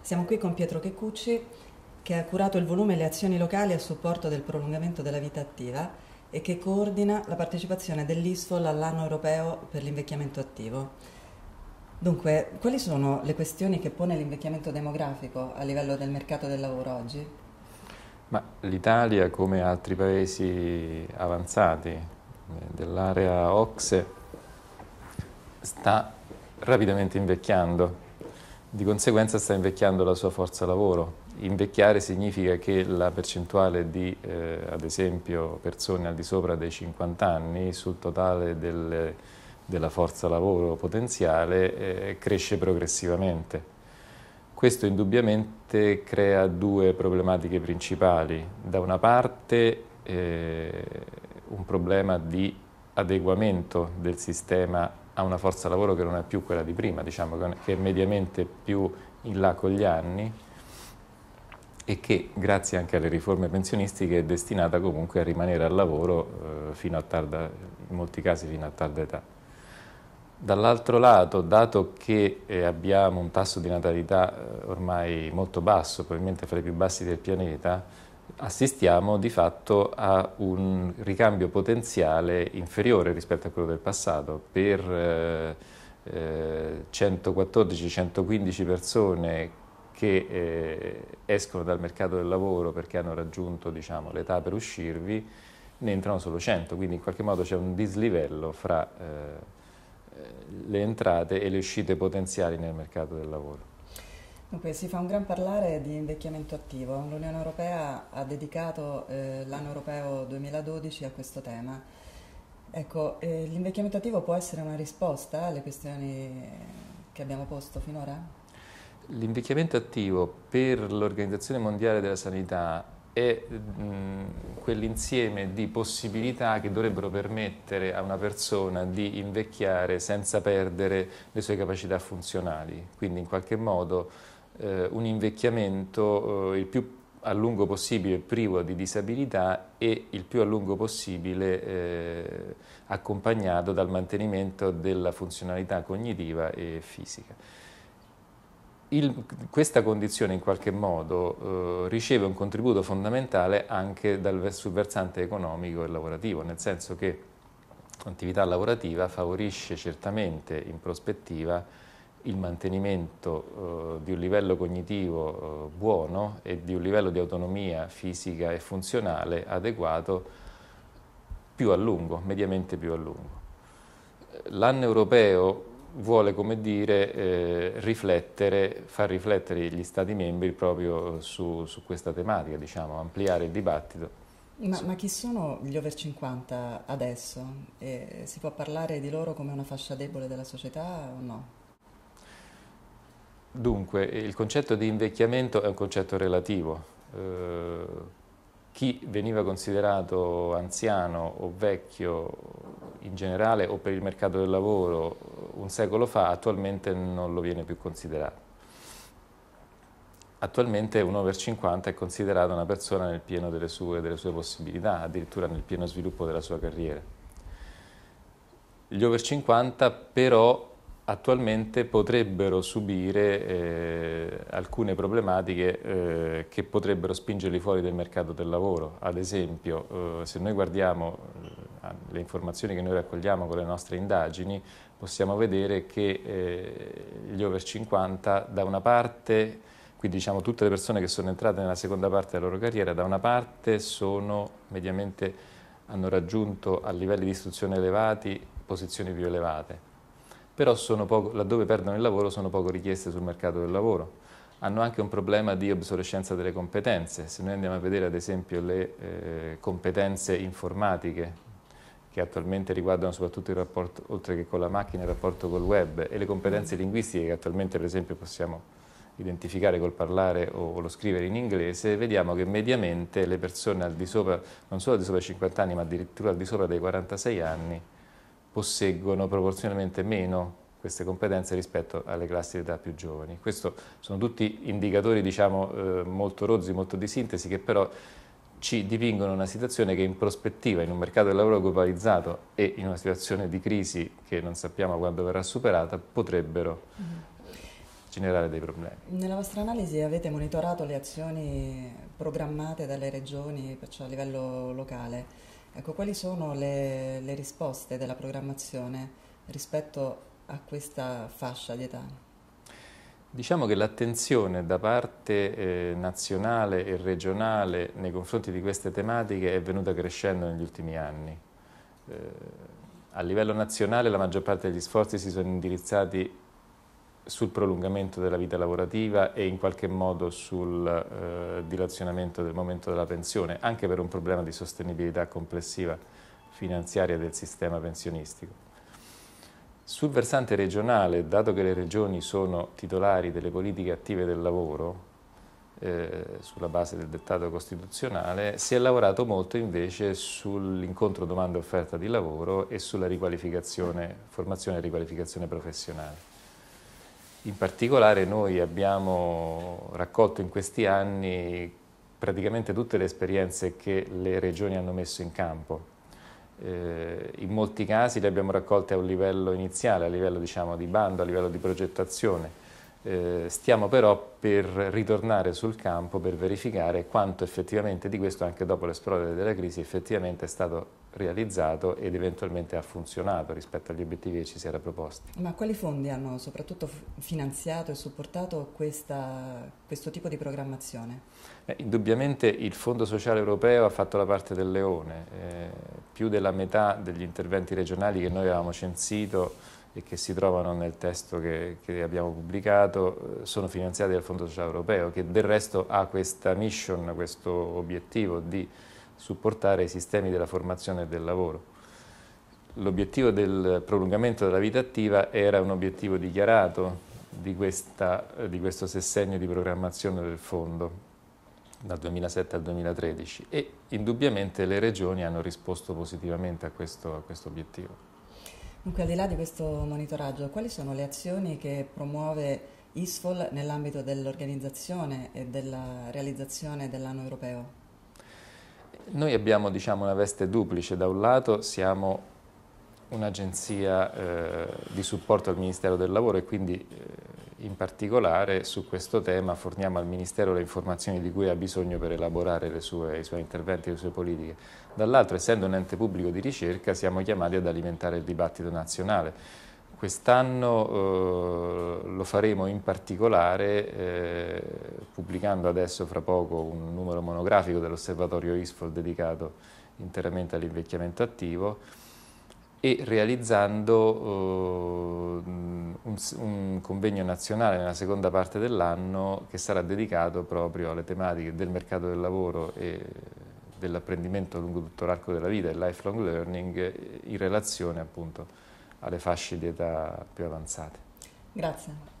Siamo qui con Pietro Checcucci che ha curato il volume Le azioni locali a supporto del prolungamento della vita attiva e che coordina la partecipazione dell'ISFOL all'anno europeo per l'invecchiamento attivo. Dunque, quali sono le questioni che pone l'invecchiamento demografico a livello del mercato del lavoro oggi? Ma l'Italia, come altri paesi avanzati eh, dell'area OCSE, sta rapidamente invecchiando. Di conseguenza sta invecchiando la sua forza lavoro. Invecchiare significa che la percentuale di, eh, ad esempio, persone al di sopra dei 50 anni sul totale del, della forza lavoro potenziale eh, cresce progressivamente. Questo indubbiamente crea due problematiche principali. Da una parte eh, un problema di adeguamento del sistema ha una forza lavoro che non è più quella di prima, diciamo, che è mediamente più in là con gli anni e che grazie anche alle riforme pensionistiche è destinata comunque a rimanere al lavoro eh, fino a tarda, in molti casi fino a tarda età. Dall'altro lato, dato che eh, abbiamo un tasso di natalità eh, ormai molto basso, probabilmente fra i più bassi del pianeta, assistiamo di fatto a un ricambio potenziale inferiore rispetto a quello del passato. Per eh, 114-115 eh, persone che eh, escono dal mercato del lavoro perché hanno raggiunto diciamo, l'età per uscirvi, ne entrano solo 100, quindi in qualche modo c'è un dislivello fra eh, eh, le entrate e le uscite potenziali nel mercato del lavoro. Dunque, si fa un gran parlare di invecchiamento attivo. L'Unione Europea ha dedicato eh, l'anno europeo 2012 a questo tema. Ecco, eh, l'invecchiamento attivo può essere una risposta alle questioni che abbiamo posto finora? L'invecchiamento attivo per l'Organizzazione Mondiale della Sanità è mh, quell'insieme di possibilità che dovrebbero permettere a una persona di invecchiare senza perdere le sue capacità funzionali. Quindi in qualche modo eh, un invecchiamento eh, il più a lungo possibile privo di disabilità e il più a lungo possibile eh, accompagnato dal mantenimento della funzionalità cognitiva e fisica. Il, questa condizione in qualche modo eh, riceve un contributo fondamentale anche dal, sul versante economico e lavorativo, nel senso che l'attività lavorativa favorisce certamente in prospettiva il mantenimento eh, di un livello cognitivo eh, buono e di un livello di autonomia fisica e funzionale adeguato più a lungo, mediamente più a lungo. L'anno europeo vuole, come dire, eh, riflettere, far riflettere gli Stati membri proprio su, su questa tematica, diciamo, ampliare il dibattito. Ma, ma, chi sono gli over 50 adesso? E eh, si può parlare di loro come una fascia debole della società o no? Dunque, il concetto di invecchiamento è un concetto relativo. Eh, chi veniva considerato anziano o vecchio in generale o per il mercato del lavoro un secolo fa, attualmente non lo viene più considerato. Attualmente un over 50 è considerato una persona nel pieno delle sue, delle sue possibilità, addirittura nel pieno sviluppo della sua carriera. Gli over 50 però attualmente potrebbero subire eh, alcune problematiche eh, che potrebbero spingerli fuori del mercato del lavoro. Ad esempio, eh, se noi guardiamo eh, le informazioni che noi raccogliamo con le nostre indagini, possiamo vedere che eh, gli over 50 da una parte, quindi diciamo tutte le persone che sono entrate nella seconda parte della loro carriera, da una parte sono mediamente hanno raggiunto a livelli di istruzione elevati posizioni più elevate, però poco, laddove perdono il lavoro sono poco richieste sul mercato del lavoro. Hanno anche un problema di obsolescenza delle competenze. Se noi andiamo a vedere ad esempio le eh, competenze informatiche, che attualmente riguardano soprattutto il rapporto, oltre che con la macchina, il rapporto col web e le competenze linguistiche che attualmente per esempio possiamo identificare col parlare o lo scrivere in inglese, vediamo che mediamente le persone al di sopra, non solo al di sopra dei 50 anni, ma addirittura al di sopra dei 46 anni, posseggono proporzionalmente meno queste competenze rispetto alle classi di età più giovani. Questi sono tutti indicatori diciamo, eh, molto rozzi, molto di sintesi, che però ci dipingono una situazione che in prospettiva, in un mercato del lavoro globalizzato e in una situazione di crisi che non sappiamo quando verrà superata, potrebbero mhm. generare dei problemi. Nella vostra analisi avete monitorato le azioni programmate dalle regioni, perciò a livello locale. Ecco, quali sono le, le risposte della programmazione rispetto a questa fascia di età? Diciamo che l'attenzione da parte eh, nazionale e regionale nei confronti di queste tematiche è venuta crescendo negli ultimi anni. Eh, a livello nazionale la maggior parte degli sforzi si sono indirizzati sul prolungamento della vita lavorativa e in qualche modo sul eh, dilazionamento del momento della pensione, anche per un problema di sostenibilità complessiva finanziaria del sistema pensionistico. Sul versante regionale, dato che le regioni sono titolari delle politiche attive del lavoro, eh, sulla base del dettato costituzionale, si è lavorato molto invece sull'incontro domanda-offerta di lavoro e sulla riqualificazione, formazione e riqualificazione professionale. In particolare noi abbiamo raccolto in questi anni praticamente tutte le esperienze che le regioni hanno messo in campo. Eh, in molti casi le abbiamo raccolte a un livello iniziale, a livello diciamo, di bando, a livello di progettazione eh, stiamo però per ritornare sul campo per verificare quanto effettivamente di questo anche dopo l'esplodere della crisi effettivamente è stato realizzato ed eventualmente ha funzionato rispetto agli obiettivi che ci si era proposti. Ma quali fondi hanno soprattutto finanziato e supportato questa, questo tipo di programmazione? Eh, indubbiamente il Fondo Sociale Europeo ha fatto la parte del leone, eh, più della metà degli interventi regionali che noi avevamo censito e che si trovano nel testo che, che, abbiamo pubblicato eh, sono finanziati dal Fondo Sociale Europeo, che del resto ha questa mission, questo obiettivo di supportare i sistemi della formazione e del lavoro. L'obiettivo del prolungamento della vita attiva era un obiettivo dichiarato di, questa, eh, di questo sessennio di programmazione del Fondo dal 2007 al 2013 e indubbiamente le regioni hanno risposto positivamente a questo, a questo obiettivo. Dunque, al di là di questo monitoraggio, quali sono le azioni che promuove ISFOL nell'ambito dell'organizzazione e della realizzazione dell'anno europeo? Noi abbiamo diciamo, una veste duplice, da un lato siamo un'agenzia eh, di supporto al Ministero del Lavoro e quindi eh, in particolare su questo tema forniamo al Ministero le informazioni di cui ha bisogno per elaborare sue, i suoi interventi e le sue politiche. Dall'altro, essendo un ente pubblico di ricerca, siamo chiamati ad alimentare il dibattito nazionale. Quest'anno eh, lo faremo in particolare eh, pubblicando adesso fra poco un numero monografico dell'osservatorio ISFOL dedicato interamente all'invecchiamento attivo e realizzando eh, un, un, convegno nazionale nella seconda parte dell'anno che sarà dedicato proprio alle tematiche del mercato del lavoro e dell'apprendimento lungo tutto l'arco della vita e lifelong learning in relazione appunto alle fasce di età più avanzate. Grazie.